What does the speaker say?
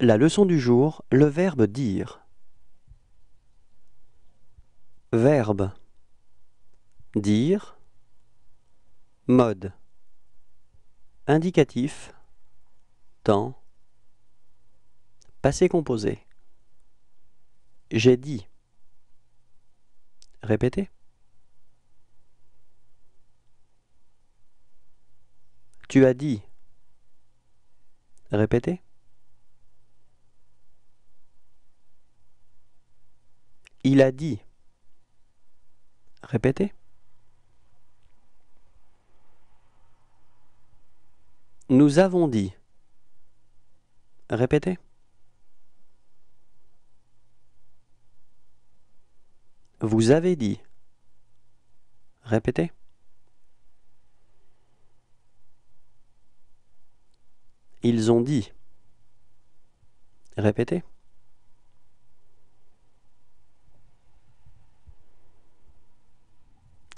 La leçon du jour, le verbe dire. Verbe. Dire. Mode. Indicatif. Temps. Passé composé. J'ai dit. Répétez. Tu as dit. Répétez. Il a dit. Répétez. Nous avons dit. Répétez. Vous avez dit. Répétez. Ils ont dit. Répétez.